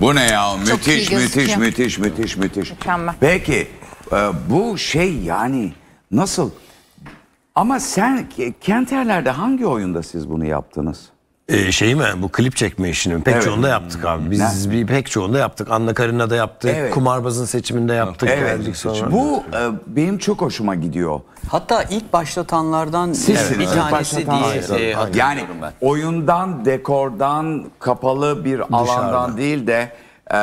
Bu ne ya? Çok müthiş, müthiş, müthiş, müthiş, müthiş. Mükemmel. Peki e, bu şey yani nasıl? Ama sen Kenterler'de hangi oyunda siz bunu yaptınız? Ee, şey mi bu klip çekme işinin Pek Evet. çoğunda yaptık abi. Biz bir pek çoğunda yaptık. Anna da yaptık. Evet. Kumarbazın seçiminde yaptık. Geldik sonra. Bu e, benim çok hoşuma gidiyor. Hatta ilk başlatanlardan Sizsiniz. bir İlk tanesi başlatan- diye e, Yani ben. oyundan, dekordan, kapalı bir alandan değil de e,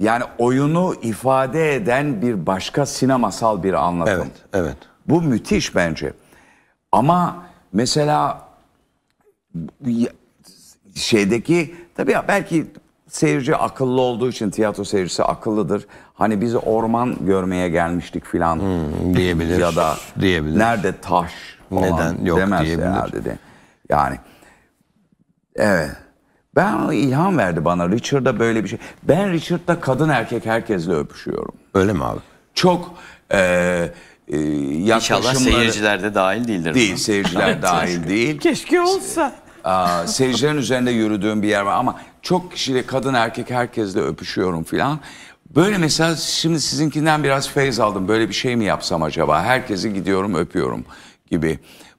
yani oyunu ifade eden bir başka sinemasal bir anlatım. Evet, evet. Bu müthiş bence. Ama mesela şeydeki tabii ya belki seyirci akıllı olduğu için tiyatro seyircisi akıllıdır. Hani biz orman görmeye gelmiştik filan hmm, diyebilir. Ya da diyebilir. nerede taş falan Neden? Yok, demez diyebilir. ya dedi. Yani evet. Ben ilham verdi bana Richard'da böyle bir şey. Ben Richard'da kadın erkek herkesle öpüşüyorum. Öyle mi abi? Çok e, e, yaklaşımları... İnşallah seyirciler de dahil değildir. Değil, seyirciler dahil değil. Keşke olsa. Aa, seyircilerin üzerinde yürüdüğüm bir yer var ama çok kişiyle kadın erkek herkesle öpüşüyorum filan. Böyle mesela şimdi sizinkinden biraz feyiz aldım. Böyle bir şey mi yapsam acaba? Herkesi gidiyorum öpüyorum gibi.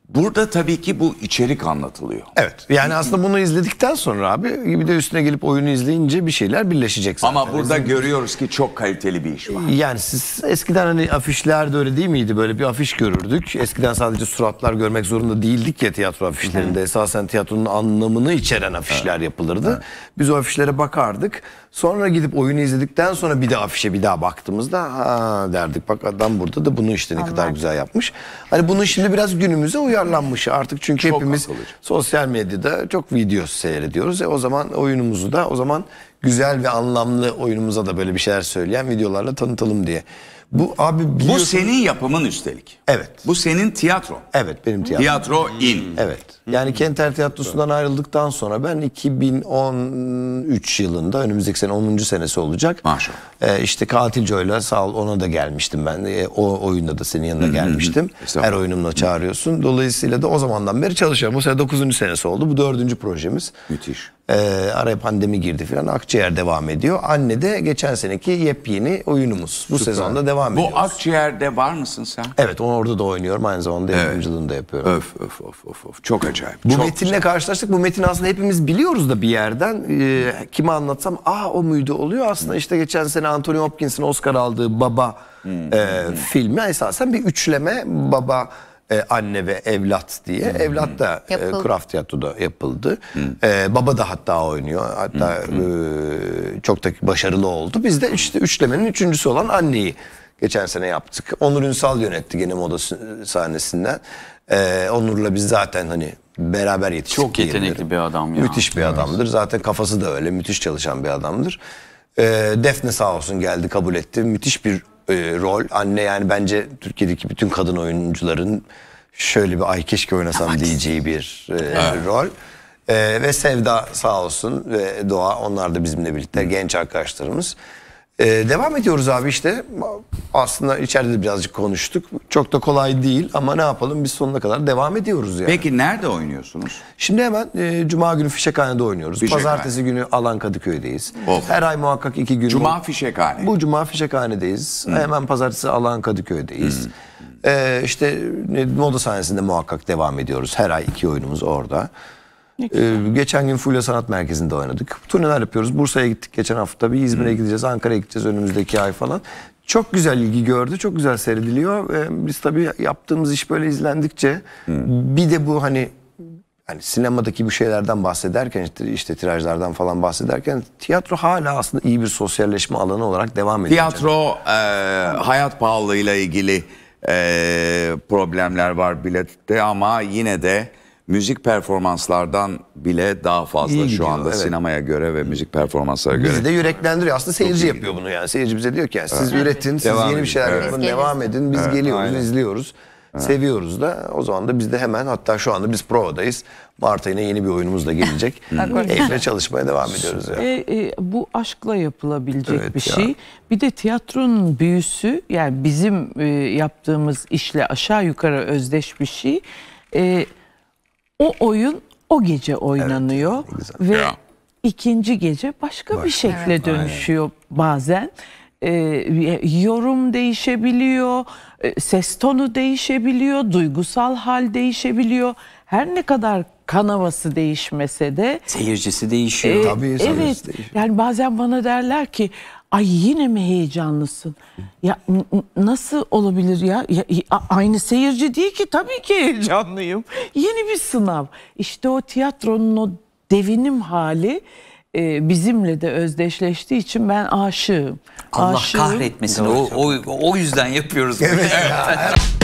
Burada tabii ki bu içerik anlatılıyor. Evet. Yani aslında bunu izledikten sonra abi bir de üstüne gelip oyunu izleyince bir şeyler birleşecek zaten. Ama burada Bizim... görüyoruz ki çok kaliteli bir iş var. Yani siz eskiden hani afişlerde öyle değil miydi? Böyle bir afiş görürdük. Eskiden sadece suratlar görmek zorunda değildik ya tiyatro afişlerinde. Hı. Esasen tiyatronun anlamını içeren afişler evet. yapılırdı. Evet. Biz o afişlere bakardık. Sonra gidip oyunu izledikten sonra bir de afişe bir daha baktığımızda ha derdik bak adam burada da bunu işte ne Anladım. kadar güzel yapmış. Hani bunu şimdi biraz günümüze uyan uyarlanmış artık çünkü çok hepimiz akıllıca. sosyal medyada çok video seyrediyoruz. E o zaman oyunumuzu da o zaman güzel ve anlamlı oyunumuza da böyle bir şeyler söyleyen videolarla tanıtalım diye. Bu abi Bu senin yapımın üstelik. Evet. Bu senin tiyatro. Evet benim tiyatro. Tiyatro in. Evet. Yani Kenter Tiyatrosu'ndan ayrıldıktan sonra ben 2013 yılında önümüzdeki sene 10. senesi olacak. Maşallah. Ee, işte Katil Joy'la sağ ol ona da gelmiştim ben. Ee, o oyunda da senin yanına gelmiştim. Her oyunumla çağırıyorsun. Dolayısıyla da o zamandan beri çalışıyorum. Bu sene 9. senesi oldu. Bu 4. projemiz. Müthiş. E, araya pandemi girdi falan. Akciğer devam ediyor. Anne de geçen seneki yepyeni oyunumuz. Bu Süper. sezonda devam ediyor. Bu ediyoruz. Akciğer'de var mısın sen? Evet onu orada da oynuyorum. Aynı zamanda evet. yapımcılığını da yapıyorum. Öf öf öf öf. öf. Çok acayip. Bu çok metinle güzel. karşılaştık. Bu metin aslında hepimiz biliyoruz da bir yerden. E, kime anlatsam aa o muydu oluyor. Aslında hmm. işte geçen sene Anthony Hopkins'in Oscar aldığı Baba hmm. e, hmm. filmi esasen bir üçleme Baba e, anne ve evlat diye. Hmm. Evlat da e, Yapıldı. e, Kraft Tiyatro'da yapıldı. Hmm. E, baba da hatta oynuyor. Hatta hmm, hmm. e, çok da başarılı oldu. Biz de işte üçlemenin üçüncüsü olan anneyi geçen sene yaptık. Onur Ünsal yönetti gene moda sahnesinden. E, Onur'la biz zaten hani beraber yetiştik. Çok yetenekli diyebilirim. bir adam ya. Müthiş bir evet. adamdır. Zaten kafası da öyle müthiş çalışan bir adamdır. E, Defne sağ olsun geldi kabul etti. Müthiş bir e, rol. Anne yani bence Türkiye'deki bütün kadın oyuncuların şöyle bir ay keşke oynasam Ama diyeceği bir e, evet. rol. E, ve Sevda sağ olsun ve Doğa onlar da bizimle birlikte genç arkadaşlarımız. Ee, devam ediyoruz abi işte. Aslında içeride de birazcık konuştuk. Çok da kolay değil ama ne yapalım biz sonuna kadar devam ediyoruz yani. Peki nerede oynuyorsunuz? Şimdi hemen e, Cuma günü Fişekhane'de oynuyoruz. Fişekhane. Pazartesi günü Alan Kadıköy'deyiz. Of. Her ay muhakkak iki gün. Cuma Fişekhane. Bu Cuma Fişekhane'deyiz. Hmm. Hemen Pazartesi Alan Kadıköy'deyiz. Hmm. Ee, işte moda sahnesinde muhakkak devam ediyoruz. Her ay iki oyunumuz orada. Ee, geçen gün Fulya Sanat Merkezi'nde oynadık. Turneler yapıyoruz. Bursa'ya gittik geçen hafta. Bir İzmir'e hmm. gideceğiz, Ankara'ya gideceğiz önümüzdeki ay falan. Çok güzel ilgi gördü, çok güzel seyrediliyor. Ee, biz tabii yaptığımız iş böyle izlendikçe hmm. bir de bu hani yani sinemadaki bu şeylerden bahsederken işte, işte tirajlardan falan bahsederken tiyatro hala aslında iyi bir sosyalleşme alanı olarak devam ediyor. Tiyatro e, hayat pahalılığıyla ilgili e, problemler var bilette ama yine de müzik performanslardan bile daha fazla gidiyor, şu anda evet. sinemaya göre ve müzik performanslara göre. Bizi de yüreklendiriyor. Aslında seyirci yapıyor bunu yani. Seyirci bize diyor ki yani, siz üretin, siz Devam yeni bir şeyler Evet. yapın, Biz devam edin. Biz geliyoruz, aynen. izliyoruz. Seviyoruz da o zaman da biz de hemen hatta şu anda biz provadayız. Mart ayına yeni bir oyunumuz da gelecek. Keyifle çalışmaya devam ediyoruz. Yani. E, e, bu aşkla yapılabilecek Evet bir ya. şey. Bir de tiyatronun büyüsü yani bizim e, yaptığımız işle aşağı yukarı özdeş bir şey. E, o oyun o gece oynanıyor evet, ve ya. ikinci gece başka, başka bir şekle evet. dönüşüyor Aynen. bazen. Ee, yorum değişebiliyor, e, ses tonu değişebiliyor, duygusal hal değişebiliyor. Her ne kadar Kanavası değişmese de seyircisi değişiyor. E, Tabii evet. değişiyor. Yani bazen bana derler ki ay yine mi heyecanlısın? Ya nasıl olabilir ya? ya? Aynı seyirci değil ki tabii ki heyecanlıyım. Yeni bir sınav. İşte o tiyatronun o devinim hali e, bizimle de özdeşleştiği için ben aşığım. Allah aşığım. kahretmesin. O, o, o yüzden yapıyoruz. Evet.